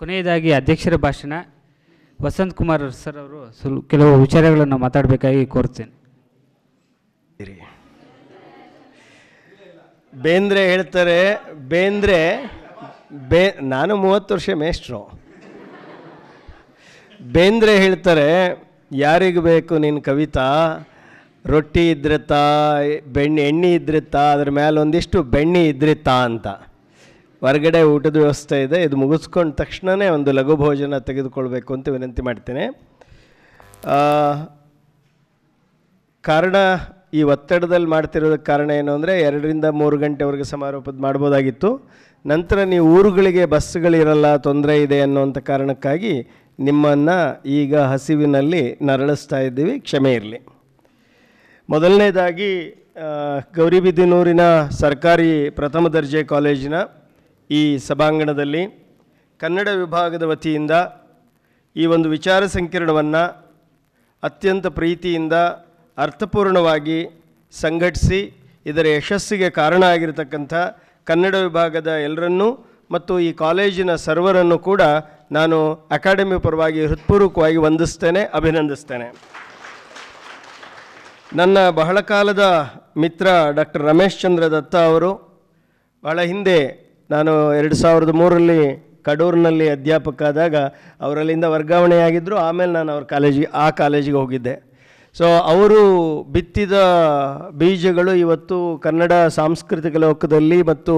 ಕೊನೆಯದಾಗಿ ಅಧ್ಯಕ್ಷರ ಭಾಷಣ ವಸಂತ್ ಕುಮಾರ್ ಸರ್ ಅವರು ಸುಲ್ ಕೆಲವು ವಿಚಾರಗಳನ್ನು ಮಾತಾಡಬೇಕಾಗಿ ಕೋರ್ತೇನೆ ಬೇಂದ್ರೆ ಹೇಳ್ತಾರೆ ಬೇಂದ್ರೆ ಬೇ ನಾನು ಮೂವತ್ತು ವರ್ಷ ಮೇಷ್ಟ್ರು ಬೇಂದ್ರೆ ಹೇಳ್ತಾರೆ ಯಾರಿಗೆ ಬೇಕು ನಿನ್ನ ಕವಿತಾ ರೊಟ್ಟಿ ಇದ್ರತ್ತಾ ಬೆಣ್ಣೆ ಎಣ್ಣೆ ಇದ್ರತ್ತಾ ಅದ್ರ ಮೇಲೆ ಒಂದಿಷ್ಟು ಬೆಣ್ಣೆ ಇದ್ರಿತ್ತಾ ಅಂತ ಹೊರಗಡೆ ಊಟದ ವ್ಯವಸ್ಥೆ ಇದೆ ಇದು ಮುಗಿಸ್ಕೊಂಡ ತಕ್ಷಣವೇ ಒಂದು ಲಘು ಭೋಜನ ತೆಗೆದುಕೊಳ್ಬೇಕು ಅಂತ ವಿನಂತಿ ಮಾಡ್ತೇನೆ ಕಾರಣ ಈ ಒತ್ತಡದಲ್ಲಿ ಮಾಡ್ತಿರೋದಕ್ಕೆ ಕಾರಣ ಏನು ಅಂದರೆ ಎರಡರಿಂದ ಮೂರು ಗಂಟೆವರೆಗೆ ಸಮಾರೋಪದ ಮಾಡ್ಬೋದಾಗಿತ್ತು ನಂತರ ನೀವು ಊರುಗಳಿಗೆ ಬಸ್ಗಳಿರಲ್ಲ ತೊಂದರೆ ಇದೆ ಅನ್ನೋಂಥ ಕಾರಣಕ್ಕಾಗಿ ನಿಮ್ಮನ್ನು ಈಗ ಹಸಿವಿನಲ್ಲಿ ನರಳಿಸ್ತಾ ಇದ್ದೀವಿ ಕ್ಷಮೆ ಇರಲಿ ಮೊದಲನೇದಾಗಿ ಗೌರಿಬಿದಿನೂರಿನ ಸರ್ಕಾರಿ ಪ್ರಥಮ ದರ್ಜೆ ಕಾಲೇಜಿನ ಈ ಸಭಾಂಗಣದಲ್ಲಿ ಕನ್ನಡ ವಿಭಾಗದ ವತಿಯಿಂದ ಈ ಒಂದು ವಿಚಾರ ಸಂಕಿರಣವನ್ನು ಅತ್ಯಂತ ಪ್ರೀತಿಯಿಂದ ಅರ್ಥಪೂರ್ಣವಾಗಿ ಸಂಘಟಿಸಿ ಇದರ ಯಶಸ್ಸಿಗೆ ಕಾರಣ ಆಗಿರತಕ್ಕಂಥ ಕನ್ನಡ ವಿಭಾಗದ ಎಲ್ಲರನ್ನೂ ಮತ್ತು ಈ ಕಾಲೇಜಿನ ಸರ್ವರನ್ನು ಕೂಡ ನಾನು ಅಕಾಡೆಮಿ ಪರವಾಗಿ ಹೃತ್ಪೂರ್ವಕವಾಗಿ ವಂದಿಸ್ತೇನೆ ಅಭಿನಂದಿಸ್ತೇನೆ ನನ್ನ ಬಹಳ ಕಾಲದ ಮಿತ್ರ ಡಾಕ್ಟರ್ ರಮೇಶ್ ಚಂದ್ರ ದತ್ತ ಅವರು ಬಹಳ ಹಿಂದೆ ನಾನು ಎರಡು ಸಾವಿರದ ಮೂರರಲ್ಲಿ ಕಡೂರಿನಲ್ಲಿ ಅಧ್ಯಾಪಕ ಆದಾಗ ಅವರಲ್ಲಿಂದ ವರ್ಗಾವಣೆಯಾಗಿದ್ದರು ಆಮೇಲೆ ನಾನು ಅವ್ರ ಕಾಲೇಜಿಗೆ ಆ ಕಾಲೇಜಿಗೆ ಹೋಗಿದ್ದೆ ಸೊ ಅವರು ಬಿತ್ತಿದ ಬೀಜಗಳು ಇವತ್ತು ಕನ್ನಡ ಸಾಂಸ್ಕೃತಿಕ ಲೋಕದಲ್ಲಿ ಮತ್ತು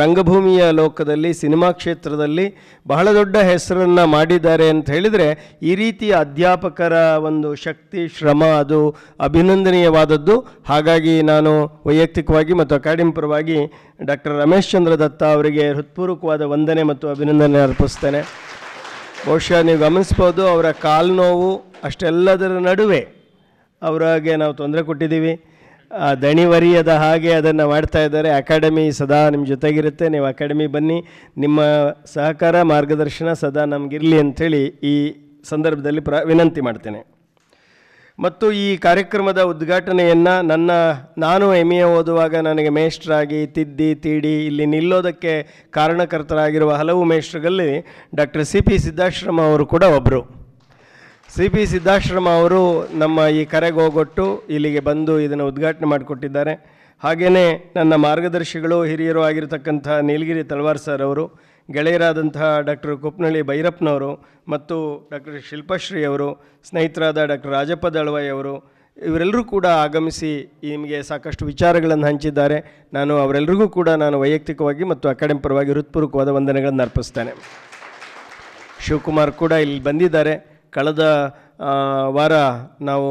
ರಂಗಭೂಮಿಯ ಲೋಕದಲ್ಲಿ ಸಿನಿಮಾ ಕ್ಷೇತ್ರದಲ್ಲಿ ಬಹಳ ದೊಡ್ಡ ಹೆಸರನ್ನು ಮಾಡಿದ್ದಾರೆ ಅಂತ ಹೇಳಿದರೆ ಈ ರೀತಿಯ ಅಧ್ಯಾಪಕರ ಒಂದು ಶಕ್ತಿ ಶ್ರಮ ಅದು ಅಭಿನಂದನೀಯವಾದದ್ದು ಹಾಗಾಗಿ ನಾನು ವೈಯಕ್ತಿಕವಾಗಿ ಮತ್ತು ಅಕಾಡೆಮಿ ಪರವಾಗಿ ಡಾಕ್ಟರ್ ರಮೇಶ್ ಚಂದ್ರ ದತ್ತ ಅವರಿಗೆ ಹೃತ್ಪೂರ್ವಕವಾದ ವಂದನೆ ಮತ್ತು ಅಭಿನಂದನೆ ಅರ್ಪಿಸ್ತೇನೆ ಬಹುಶಃ ನೀವು ಗಮನಿಸ್ಬೋದು ಅವರ ಕಾಲು ನೋವು ಅಷ್ಟೆಲ್ಲದರ ನಡುವೆ ಅವರಾಗೆ ನಾವು ತೊಂದರೆ ಕೊಟ್ಟಿದ್ದೀವಿ ದಣಿವರಿಯದ ಹಾಗೆ ಅದನ್ನು ಮಾಡ್ತಾ ಇದ್ದಾರೆ ಅಕಾಡೆಮಿ ಸದಾ ನಿಮ್ಮ ಜೊತೆಗಿರುತ್ತೆ ನೀವು ಅಕಾಡೆಮಿ ಬನ್ನಿ ನಿಮ್ಮ ಸಹಕಾರ ಮಾರ್ಗದರ್ಶನ ಸದಾ ನಮಗಿರಲಿ ಅಂಥೇಳಿ ಈ ಸಂದರ್ಭದಲ್ಲಿ ಪ್ರ ವಿನಂತಿ ಮಾಡ್ತೇನೆ ಮತ್ತು ಈ ಕಾರ್ಯಕ್ರಮದ ಉದ್ಘಾಟನೆಯನ್ನು ನನ್ನ ನಾನು ಎಮ್ ಓದುವಾಗ ನನಗೆ ಮೇಷ್ಟ್ರಾಗಿ ತಿದ್ದಿ ತೀಡಿ ಇಲ್ಲಿ ನಿಲ್ಲೋದಕ್ಕೆ ಕಾರಣಕರ್ತರಾಗಿರುವ ಹಲವು ಮೇಷ್ಟ್ರುಗಳಲ್ಲಿ ಡಾಕ್ಟರ್ ಸಿ ಪಿ ಸಿದ್ಧಾಶ್ರಮ ಅವರು ಕೂಡ ಒಬ್ಬರು ಸಿ ಪಿ ಸಿದ್ಧಾಶ್ರಮ ಅವರು ನಮ್ಮ ಈ ಕರೆಗೆ ಹೋಗೊಟ್ಟು ಇಲ್ಲಿಗೆ ಬಂದು ಇದನ್ನು ಉದ್ಘಾಟನೆ ಮಾಡಿಕೊಟ್ಟಿದ್ದಾರೆ ಹಾಗೆಯೇ ನನ್ನ ಮಾರ್ಗದರ್ಶಿಗಳು ಹಿರಿಯರು ಆಗಿರತಕ್ಕಂಥ ನೀಲಗಿರಿ ತಲ್ವಾರ್ ಸರ್ ಅವರು ಗೆಳೆಯರಾದಂತಹ ಡಾಕ್ಟರ್ ಕುಪ್ನಳ್ಳಿ ಭೈರಪ್ಪನವರು ಮತ್ತು ಡಾಕ್ಟರ್ ಶಿಲ್ಪಶ್ರೀ ಅವರು ಸ್ನೇಹಿತರಾದ ಡಾಕ್ಟರ್ ರಾಜಪ್ಪ ದಳವಾಯಿ ಅವರು ಇವರೆಲ್ಲರೂ ಕೂಡ ಆಗಮಿಸಿ ನಿಮಗೆ ಸಾಕಷ್ಟು ವಿಚಾರಗಳನ್ನು ಹಂಚಿದ್ದಾರೆ ನಾನು ಅವರೆಲ್ಲರಿಗೂ ಕೂಡ ನಾನು ವೈಯಕ್ತಿಕವಾಗಿ ಮತ್ತು ಅಕಾಡೆಮಿ ಪರವಾಗಿ ಹೃತ್ಪೂರ್ವಕವಾದ ವಂದನೆಗಳನ್ನು ಅರ್ಪಿಸ್ತೇನೆ ಶಿವಕುಮಾರ್ ಕೂಡ ಇಲ್ಲಿ ಬಂದಿದ್ದಾರೆ ಕಳೆದ ವಾರ ನಾವು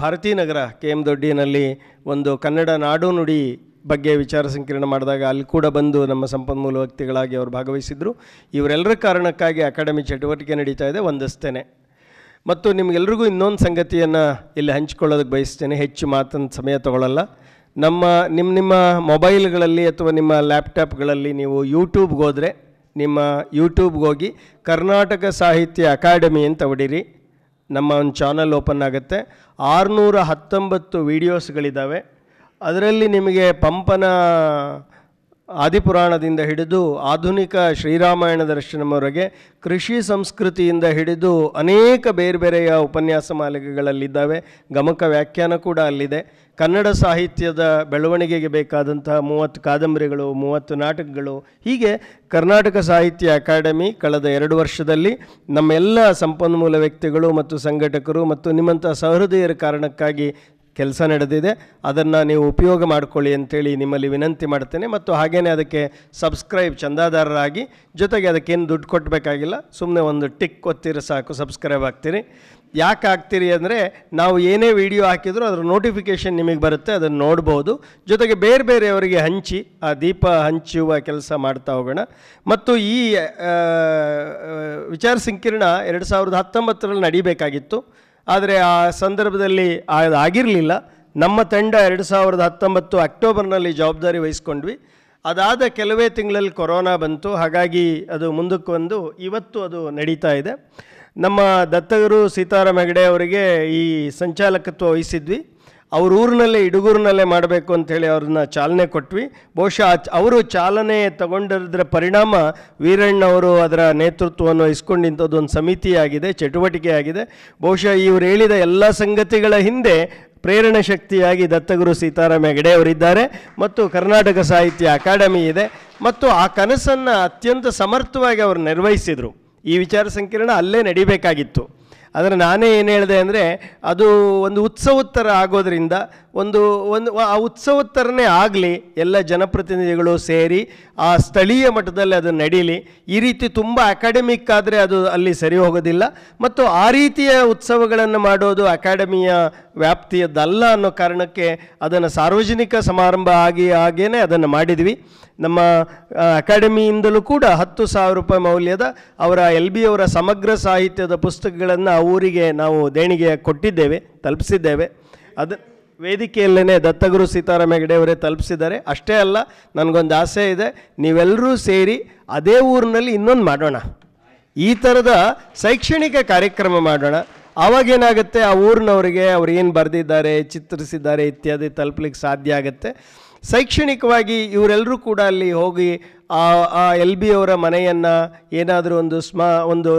ಭಾರತೀನಗರ ಕೆ ಎಮ್ ದೊಡ್ಡಿನಲ್ಲಿ ಒಂದು ಕನ್ನಡ ನಾಡು ನುಡಿ ಬಗ್ಗೆ ವಿಚಾರ ಸಂಕಿರಣ ಮಾಡಿದಾಗ ಅಲ್ಲಿ ಕೂಡ ಬಂದು ನಮ್ಮ ಸಂಪನ್ಮೂಲ ವ್ಯಕ್ತಿಗಳಾಗಿ ಅವರು ಭಾಗವಹಿಸಿದರು ಇವರೆಲ್ಲರ ಕಾರಣಕ್ಕಾಗಿ ಅಕಾಡೆಮಿ ಚಟುವಟಿಕೆ ನಡೀತಾ ಇದೆ ಒಂದಷ್ಟೇನೆ ಮತ್ತು ನಿಮಗೆಲ್ರಿಗೂ ಇನ್ನೊಂದು ಸಂಗತಿಯನ್ನು ಇಲ್ಲಿ ಹಂಚಿಕೊಳ್ಳೋದಕ್ಕೆ ಬಯಸ್ತೇನೆ ಹೆಚ್ಚು ಮಾತನ್ನು ಸಮಯ ತಗೊಳ್ಳಲ್ಲ ನಮ್ಮ ನಿಮ್ಮ ನಿಮ್ಮ ಮೊಬೈಲ್ಗಳಲ್ಲಿ ಅಥವಾ ನಿಮ್ಮ ಲ್ಯಾಪ್ಟಾಪ್ಗಳಲ್ಲಿ ನೀವು ಯೂಟ್ಯೂಬ್ಗೆ ಹೋದರೆ ನಿಮ್ಮ ಯೂಟ್ಯೂಬ್ಗೆ ಹೋಗಿ ಕರ್ನಾಟಕ ಸಾಹಿತ್ಯ ಅಕಾಡೆಮಿ ಅಂತ ಹೊಡಿರಿ ನಮ್ಮ ಒಂದು ಚಾನಲ್ ಓಪನ್ ಆಗುತ್ತೆ ಆರುನೂರ ಹತ್ತೊಂಬತ್ತು ವೀಡಿಯೋಸ್ಗಳಿದ್ದಾವೆ ಅದರಲ್ಲಿ ನಿಮಗೆ ಪಂಪನ ಆದಿಪುರಾಣದಿಂದ ಹಿಡಿದು ಆಧುನಿಕ ಶ್ರೀರಾಮಾಯಣ ದರ್ಶನವರೆಗೆ ಕೃಷಿ ಸಂಸ್ಕೃತಿಯಿಂದ ಹಿಡಿದು ಅನೇಕ ಬೇರೆ ಬೇರೆಯ ಉಪನ್ಯಾಸ ಮಾಲಿಕೆಗಳಲ್ಲಿದ್ದಾವೆ ಗಮಕ ವ್ಯಾಖ್ಯಾನ ಕೂಡ ಅಲ್ಲಿದೆ ಕನ್ನಡ ಸಾಹಿತ್ಯದ ಬೆಳವಣಿಗೆಗೆ ಬೇಕಾದಂತಹ ಮೂವತ್ತು ಕಾದಂಬರಿಗಳು ಮೂವತ್ತು ನಾಟಕಗಳು ಹೀಗೆ ಕರ್ನಾಟಕ ಸಾಹಿತ್ಯ ಅಕಾಡೆಮಿ ಕಳೆದ ಎರಡು ವರ್ಷದಲ್ಲಿ ನಮ್ಮೆಲ್ಲ ಸಂಪನ್ಮೂಲ ವ್ಯಕ್ತಿಗಳು ಮತ್ತು ಸಂಘಟಕರು ಮತ್ತು ನಿಮ್ಮಂಥ ಸಹೃದಯರ ಕಾರಣಕ್ಕಾಗಿ ಕೆಲಸ ನಡೆದಿದೆ ಅದನ್ನು ನೀವು ಉಪಯೋಗ ಮಾಡಿಕೊಳ್ಳಿ ಅಂತೇಳಿ ನಿಮ್ಮಲ್ಲಿ ವಿನಂತಿ ಮಾಡ್ತೇನೆ ಮತ್ತು ಹಾಗೆಯೇ ಅದಕ್ಕೆ ಸಬ್ಸ್ಕ್ರೈಬ್ ಚಂದಾದಾರರಾಗಿ ಜೊತೆಗೆ ಅದಕ್ಕೇನು ದುಡ್ಡು ಕೊಟ್ಟಬೇಕಾಗಿಲ್ಲ ಸುಮ್ಮನೆ ಒಂದು ಟಿಕ್ ಒತ್ತಿರಿ ಸಾಕು ಸಬ್ಸ್ಕ್ರೈಬ್ ಆಗ್ತೀರಿ ಯಾಕೆ ಆಗ್ತೀರಿ ಅಂದರೆ ನಾವು ಏನೇ ವಿಡಿಯೋ ಹಾಕಿದರೂ ಅದರ ನೋಟಿಫಿಕೇಷನ್ ನಿಮಗೆ ಬರುತ್ತೆ ಅದನ್ನು ನೋಡ್ಬೋದು ಜೊತೆಗೆ ಬೇರೆ ಬೇರೆಯವರಿಗೆ ಹಂಚಿ ಆ ದೀಪ ಹಂಚುವ ಕೆಲಸ ಮಾಡ್ತಾ ಹೋಗೋಣ ಮತ್ತು ಈ ವಿಚಾರ ಸಂಕಿರಣ ಎರಡು ಸಾವಿರದ ಹತ್ತೊಂಬತ್ತರಲ್ಲಿ ನಡಿಬೇಕಾಗಿತ್ತು ಆದರೆ ಆ ಸಂದರ್ಭದಲ್ಲಿ ಆಗಿರಲಿಲ್ಲ ನಮ್ಮ ತಂಡ ಎರಡು ಸಾವಿರದ ಹತ್ತೊಂಬತ್ತು ಅಕ್ಟೋಬರ್ನಲ್ಲಿ ಜವಾಬ್ದಾರಿ ವಹಿಸ್ಕೊಂಡ್ವಿ ಅದಾದ ಕೆಲವೇ ತಿಂಗಳಲ್ಲಿ ಕೊರೋನಾ ಬಂತು ಹಾಗಾಗಿ ಅದು ಮುಂದಕ್ಕೆ ಬಂದು ಇವತ್ತು ಅದು ನಡೀತಾ ಇದೆ ನಮ್ಮ ದತ್ತಗುರು ಸೀತಾರಾಮ್ ಹೆಗಡೆ ಅವರಿಗೆ ಈ ಸಂಚಾಲಕತ್ವ ವಹಿಸಿದ್ವಿ ಅವ್ರ ಊರಿನಲ್ಲೇ ಇಡುಗೂರಿನಲ್ಲೇ ಮಾಡಬೇಕು ಅಂಥೇಳಿ ಅವ್ರನ್ನ ಚಾಲನೆ ಕೊಟ್ವಿ ಬಹುಶಃ ಅವರು ಚಾಲನೆ ತಗೊಂಡಿರೋದ್ರ ಪರಿಣಾಮ ವೀರಣ್ಣವರು ಅದರ ನೇತೃತ್ವವನ್ನು ವಹಿಸ್ಕೊಂಡಿಂಥದ್ದು ಒಂದು ಸಮಿತಿಯಾಗಿದೆ ಆಗಿದೆ ಬಹುಶಃ ಇವರು ಹೇಳಿದ ಎಲ್ಲ ಸಂಗತಿಗಳ ಹಿಂದೆ ಪ್ರೇರಣೆ ಶಕ್ತಿಯಾಗಿ ದತ್ತಗುರು ಸೀತಾರಾಮ ಹೆಗಡೆ ಅವರಿದ್ದಾರೆ ಮತ್ತು ಕರ್ನಾಟಕ ಸಾಹಿತ್ಯ ಅಕಾಡೆಮಿ ಇದೆ ಮತ್ತು ಆ ಕನಸನ್ನು ಅತ್ಯಂತ ಸಮರ್ಥವಾಗಿ ಅವರು ನಿರ್ವಹಿಸಿದರು ಈ ವಿಚಾರ ಸಂಕಿರಣ ಅಲ್ಲೇ ನಡಿಬೇಕಾಗಿತ್ತು ಆದರೆ ನಾನೇ ಏನು ಹೇಳಿದೆ ಅಂದರೆ ಅದು ಒಂದು ಉತ್ಸವೋತ್ತರ ಆಗೋದರಿಂದ ಒಂದು ಒಂದು ಆ ಉತ್ಸವೋತ್ತರನೇ ಆಗಲಿ ಎಲ್ಲ ಜನಪ್ರತಿನಿಧಿಗಳು ಸೇರಿ ಆ ಸ್ಥಳೀಯ ಮಟ್ಟದಲ್ಲಿ ಅದು ನಡೀಲಿ ಈ ರೀತಿ ತುಂಬ ಅಕಾಡೆಮಿಕ್ ಆದರೆ ಅದು ಅಲ್ಲಿ ಸರಿ ಹೋಗೋದಿಲ್ಲ ಮತ್ತು ಆ ರೀತಿಯ ಉತ್ಸವಗಳನ್ನು ಮಾಡೋದು ಅಕಾಡೆಮಿಯ ವ್ಯಾಪ್ತಿಯದ್ದಲ್ಲ ಅನ್ನೋ ಕಾರಣಕ್ಕೆ ಅದನ್ನು ಸಾರ್ವಜನಿಕ ಸಮಾರಂಭ ಆಗಿ ಹಾಗೇ ಅದನ್ನು ಮಾಡಿದ್ವಿ ನಮ್ಮ ಅಕಾಡೆಮಿಯಿಂದಲೂ ಕೂಡ ಹತ್ತು ಸಾವಿರ ರೂಪಾಯಿ ಮೌಲ್ಯದ ಅವರ ಎಲ್ ಬಿ ಅವರ ಸಮಗ್ರ ಸಾಹಿತ್ಯದ ಪುಸ್ತಕಗಳನ್ನು ಆ ಊರಿಗೆ ನಾವು ದೇಣಿಗೆ ಕೊಟ್ಟಿದ್ದೇವೆ ತಲುಪಿಸಿದ್ದೇವೆ ಅದು ವೇದಿಕೆಯಲ್ಲೇ ದತ್ತಗುರು ಸೀತಾರಾಮ ಹೆಗಡೆಯವರೇ ತಲುಪಿಸಿದ್ದಾರೆ ಅಷ್ಟೇ ಅಲ್ಲ ನನಗೊಂದು ಆಸೆ ಇದೆ ನೀವೆಲ್ಲರೂ ಸೇರಿ ಅದೇ ಊರಿನಲ್ಲಿ ಇನ್ನೊಂದು ಮಾಡೋಣ ಈ ಥರದ ಶೈಕ್ಷಣಿಕ ಕಾರ್ಯಕ್ರಮ ಮಾಡೋಣ ಆವಾಗೇನಾಗುತ್ತೆ ಆ ಊರಿನವರಿಗೆ ಅವ್ರು ಏನು ಬರೆದಿದ್ದಾರೆ ಚಿತ್ರಿಸಿದ್ದಾರೆ ಇತ್ಯಾದಿ ತಲುಪಲಿಕ್ಕೆ ಸಾಧ್ಯ ಆಗುತ್ತೆ ಶೈಕ್ಷಣಿಕವಾಗಿ ಇವರೆಲ್ಲರೂ ಕೂಡ ಅಲ್ಲಿ ಹೋಗಿ ಆ ಎಲ್ ಬಿ ಅವರ ಮನೆಯನ್ನು ಏನಾದರೂ ಒಂದು ಸ್ಮ ಒಂದು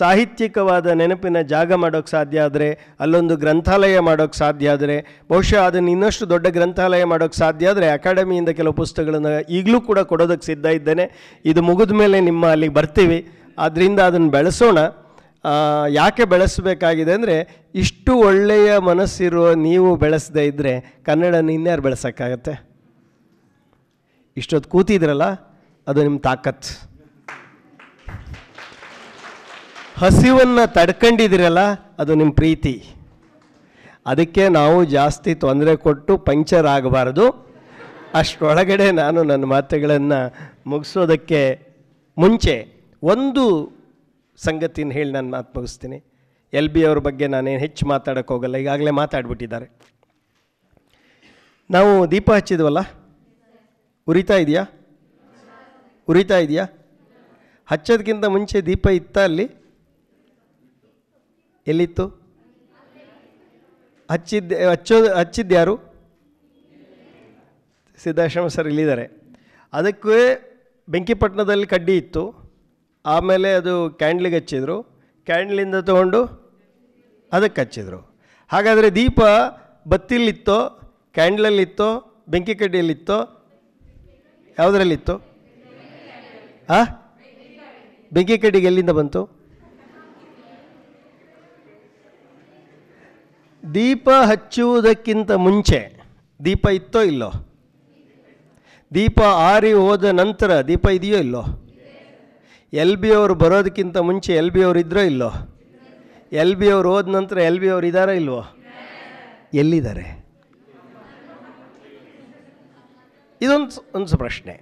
ಸಾಹಿತ್ಯಿಕವಾದ ನೆನಪಿನ ಜಾಗ ಮಾಡೋಕ್ಕೆ ಸಾಧ್ಯ ಆದರೆ ಅಲ್ಲೊಂದು ಗ್ರಂಥಾಲಯ ಮಾಡೋಕ್ಕೆ ಸಾಧ್ಯ ಆದರೆ ಬಹುಶಃ ಅದನ್ನು ಇನ್ನಷ್ಟು ದೊಡ್ಡ ಗ್ರಂಥಾಲಯ ಮಾಡೋಕ್ಕೆ ಸಾಧ್ಯ ಆದರೆ ಅಕಾಡೆಮಿಯಿಂದ ಕೆಲವು ಪುಸ್ತಕಗಳನ್ನು ಈಗಲೂ ಕೂಡ ಕೊಡೋದಕ್ಕೆ ಸಿದ್ಧ ಇದ್ದೇನೆ ಇದು ಮುಗಿದ ಮೇಲೆ ನಿಮ್ಮ ಅಲ್ಲಿಗೆ ಬರ್ತೀವಿ ಆದ್ದರಿಂದ ಅದನ್ನು ಬೆಳೆಸೋಣ ಯಾಕೆ ಬೆಳೆಸಬೇಕಾಗಿದೆ ಅಂದರೆ ಇಷ್ಟು ಒಳ್ಳೆಯ ಮನಸ್ಸಿರೋ ನೀವು ಬೆಳೆಸದೇ ಇದ್ದರೆ ಕನ್ನಡನ ಇನ್ಯಾರು ಬೆಳೆಸೋಕ್ಕಾಗತ್ತೆ ಇಷ್ಟೊತ್ತು ಕೂತಿದ್ರಲ್ಲ ಅದು ನಿಮ್ಮ ತಾಕತ್ ಹಸಿವನ್ನು ತಡ್ಕೊಂಡಿದ್ದೀರಲ್ಲ ಅದು ನಿಮ್ಮ ಪ್ರೀತಿ ಅದಕ್ಕೆ ನಾವು ಜಾಸ್ತಿ ತೊಂದರೆ ಕೊಟ್ಟು ಪಂಕ್ಚರ್ ಆಗಬಾರ್ದು ಅಷ್ಟರೊಳಗಡೆ ನಾನು ನನ್ನ ಮಾತುಗಳನ್ನು ಮುಗಿಸೋದಕ್ಕೆ ಮುಂಚೆ ಒಂದು ಸಂಗತಿನ ಹೇಳಿ ನಾನು ಮಾತು ಮುಗಿಸ್ತೀನಿ ಎಲ್ ಬಿ ಅವ್ರ ಬಗ್ಗೆ ನಾನೇನು ಹೆಚ್ಚು ಮಾತಾಡೋಕೆ ಹೋಗಲ್ಲ ಈಗಾಗಲೇ ಮಾತಾಡ್ಬಿಟ್ಟಿದ್ದಾರೆ ನಾವು ದೀಪ ಹಚ್ಚಿದ್ವಲ್ಲ ಉರಿತಾ ಇದೆಯಾ ಉರಿತಾ ಇದೆಯಾ ಹಚ್ಚೋದಕ್ಕಿಂತ ಮುಂಚೆ ದೀಪ ಇತ್ತ ಅಲ್ಲಿ ಎಲ್ಲಿತ್ತು ಹಚ್ಚಿದ್ದೆ ಹಚ್ಚೋದು ಹಚ್ಚಿದ್ಯಾರು ಸಿದ್ದಾಶ್ರಮ ಸರ್ ಇಲ್ಲಿದ್ದಾರೆ ಅದಕ್ಕೆ ಬೆಂಕಿಪಟ್ಟಣದಲ್ಲಿ ಕಡ್ಡಿ ಇತ್ತು ಆಮೇಲೆ ಅದು ಕ್ಯಾಂಡ್ಲಿಗೆ ಹಚ್ಚಿದ್ರು ಕ್ಯಾಂಡ್ಲಿಂದ ತೊಗೊಂಡು ಅದಕ್ಕೆ ಹಚ್ಚಿದ್ರು ಹಾಗಾದರೆ ದೀಪ ಬತ್ತಿಲಿತ್ತೋ ಕ್ಯಾಂಡ್ಲಲ್ಲಿತ್ತೋ ಬೆಂಕಿ ಕಡ್ಡಿಯಲ್ಲಿತ್ತೋ ಯಾವುದ್ರಲ್ಲಿತ್ತು ಆ ಬೆಂಕಿ ಕಡ್ಡಿಗೆ ಎಲ್ಲಿಂದ ಬಂತು ದೀಪ ಹಚ್ಚುವುದಕ್ಕಿಂತ ಮುಂಚೆ ದೀಪ ಇತ್ತೋ ಇಲ್ಲೋ ದೀಪ ಆರಿ ಹೋದ ನಂತರ ದೀಪ ಇದೆಯೋ ಇಲ್ಲೋ ಎಲ್ ಬಿ ಅವರು ಬರೋದಕ್ಕಿಂತ ಮುಂಚೆ ಎಲ್ ಬಿ ಅವರು ಇದ್ರೋ ಇಲ್ಲೋ ಎಲ್ ಬಿ ಅವ್ರು ಹೋದ ನಂತರ ಎಲ್ ಬಿ ಅವ್ರು ಇದ್ದಾರೋ ಇಲ್ವೋ ಎಲ್ಲಿದ್ದಾರೆ ಇದೊಂದು ಒಂದು ಪ್ರಶ್ನೆ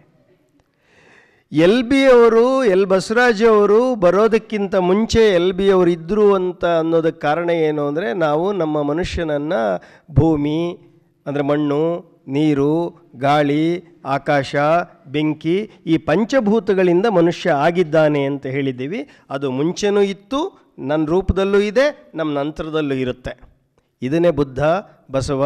ಎಲ್ ಬಿ ಅವರು ಎಲ್ ಬಸವರಾಜ್ ಅವರು ಬರೋದಕ್ಕಿಂತ ಮುಂಚೆ ಎಲ್ ಬಿ ಅವರು ಇದ್ದರು ಅಂತ ಅನ್ನೋದಕ್ಕೆ ಕಾರಣ ಏನು ಅಂದರೆ ನಾವು ನಮ್ಮ ಮನುಷ್ಯನನ್ನು ಭೂಮಿ ಅಂದರೆ ಮಣ್ಣು ನೀರು ಗಾಳಿ ಆಕಾಶ ಬೆಂಕಿ ಈ ಪಂಚಭೂತಗಳಿಂದ ಮನುಷ್ಯ ಆಗಿದ್ದಾನೆ ಅಂತ ಹೇಳಿದ್ದೀವಿ ಅದು ಮುಂಚೆನೂ ಇತ್ತು ನನ್ನ ರೂಪದಲ್ಲೂ ಇದೆ ನಮ್ಮ ನಂತರದಲ್ಲೂ ಇರುತ್ತೆ ಇದನ್ನೇ ಬುದ್ಧ ಬಸವ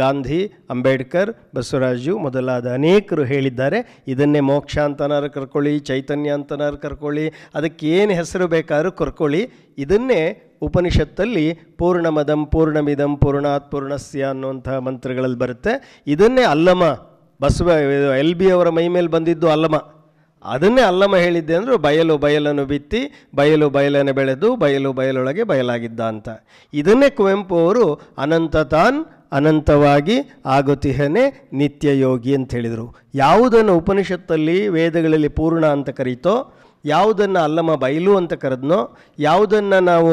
ಗಾಂಧಿ ಅಂಬೇಡ್ಕರ್ ಬಸವರಾಜು ಮೊದಲಾದ ಅನೇಕರು ಹೇಳಿದ್ದಾರೆ ಇದನ್ನೇ ಮೋಕ್ಷ ಅಂತನಾರು ಕರ್ಕೊಳ್ಳಿ ಚೈತನ್ಯ ಅಂತನಾರು ಕರ್ಕೊಳ್ಳಿ ಅದಕ್ಕೇನು ಹೆಸರು ಬೇಕಾದ್ರೂ ಕರ್ಕೊಳ್ಳಿ ಇದನ್ನೇ ಉಪನಿಷತ್ತಲ್ಲಿ ಪೂರ್ಣಮದಂ ಪೂರ್ಣಮಿದಂ ಪೂರ್ಣಾತ್ ಪೂರ್ಣಸ್ಯ ಅನ್ನುವಂತಹ ಮಂತ್ರಗಳಲ್ಲಿ ಬರುತ್ತೆ ಇದನ್ನೇ ಅಲ್ಲಮ ಬಸವ ಎಲ್ ಬಿ ಅವರ ಮೈ ಮೇಲೆ ಬಂದಿದ್ದು ಅಲ್ಲಮ ಅದನ್ನೇ ಅಲ್ಲಮ್ಮ ಹೇಳಿದ್ದೆ ಅಂದರು ಬಯಲು ಬಯಲನ್ನು ಬಿತ್ತಿ ಬಯಲು ಬಯಲನ್ನು ಬೆಳೆದು ಬಯಲು ಬಯಲೊಳಗೆ ಬಯಲಾಗಿದ್ದ ಅಂತ ಇದನ್ನೇ ಕುವೆಂಪು ಅವರು ಅನಂತ ತಾನ್ ಅನಂತವಾಗಿ ನಿತ್ಯ ಯೋಗಿ ಅಂತ ಹೇಳಿದರು ಯಾವುದನ್ನು ಉಪನಿಷತ್ತಲ್ಲಿ ವೇದಗಳಲ್ಲಿ ಪೂರ್ಣ ಅಂತ ಕರೀತೋ ಯಾವುದನ್ನು ಅಲ್ಲಮ್ಮ ಬಯಲು ಅಂತ ಕರೆದ್ನೋ ಯಾವುದನ್ನು ನಾವು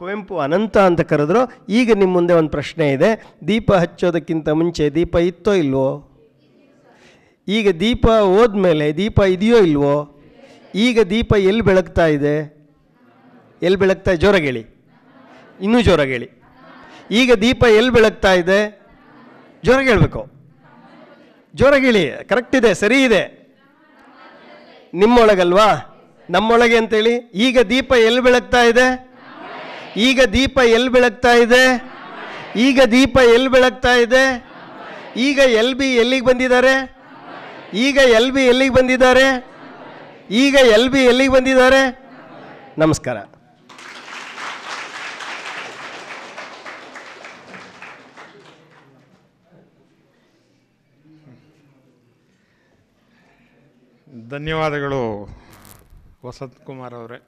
ಕುವೆಂಪು ಅನಂತ ಅಂತ ಕರೆದ್ರೋ ಈಗ ನಿಮ್ಮ ಮುಂದೆ ಒಂದು ಪ್ರಶ್ನೆ ಇದೆ ದೀಪ ಹಚ್ಚೋದಕ್ಕಿಂತ ಮುಂಚೆ ದೀಪ ಇತ್ತೋ ಇಲ್ವೋ ಈಗ ದೀಪ ಹೋದ್ಮೇಲೆ ದೀಪ ಇದೆಯೋ ಇಲ್ವೋ ಈಗ ದೀಪ ಎಲ್ಲಿ ಬೆಳಗ್ತಾ ಇದೆ ಎಲ್ಲಿ ಬೆಳಗ್ತಾ ಇದೆ ಜೋರಗೇಳಿ ಇನ್ನೂ ಜೋರಗೇಳಿ ಈಗ ದೀಪ ಎಲ್ಲಿ ಬೆಳಗ್ತಾ ಇದೆ ಹೇಳಬೇಕು ಜೋರಾಗಿ ಹೇಳಿ ಕರೆಕ್ಟ್ ಇದೆ ಸರಿ ಇದೆ ನಿಮ್ಮೊಳಗಲ್ವಾ ನಮ್ಮೊಳಗೆ ಅಂತೇಳಿ ಈಗ ದೀಪ ಎಲ್ಲಿ ಬೆಳಗ್ತಾ ಇದೆ ಈಗ ದೀಪ ಎಲ್ಲಿ ಬೆಳಗ್ತಾ ಇದೆ ಈಗ ದೀಪ ಎಲ್ಲಿ ಬೆಳಗ್ತಾ ಇದೆ ಈಗ ಎಲ್ ಬಿ ಎಲ್ಲಿಗೆ ಬಂದಿದ್ದಾರೆ ಈಗ ಎಲ್ ಬಿ ಎಲ್ಲಿಗೆ ಬಂದಿದ್ದಾರೆ ಈಗ ಎಲ್ ಬಿ ಎಲ್ಲಿಗೆ ಬಂದಿದ್ದಾರೆ ನಮಸ್ಕಾರ ಧನ್ಯವಾದಗಳು ವಸಂತ್ ಕುಮಾರ್ ಅವರೇ